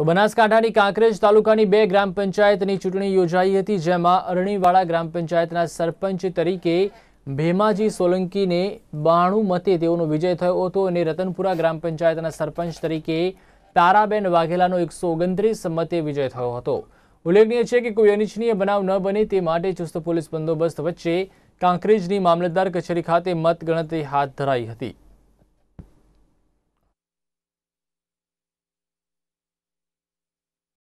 તો બનાસકાંઠાની કાંકરેજ તાલુકાની બે ગ્રામ પંચાયતની ચૂંટણી યોજાઈ હતી જેમાં અરણીવાડા ગ્રામ પંચાયતના સરપંચ તરીકે ભેમાજી સોલંકીને બાણું મતે તેઓનો વિજય થયો હતો અને રતનપુરા ગ્રામ પંચાયતના સરપંચ તરીકે તારાબેન વાઘેલાનો એકસો ઓગણત્રીસ મતે વિજય થયો હતો ઉલ્લેખનીય છે કે કોઈ અનિચ્છનીય બનાવ ન બને તે માટે ચુસ્ત પોલીસ બંદોબસ્ત વચ્ચે કાંકરેજની મામલતદાર કચેરી ખાતે મતગણતરી હાથ ધરાઈ હતી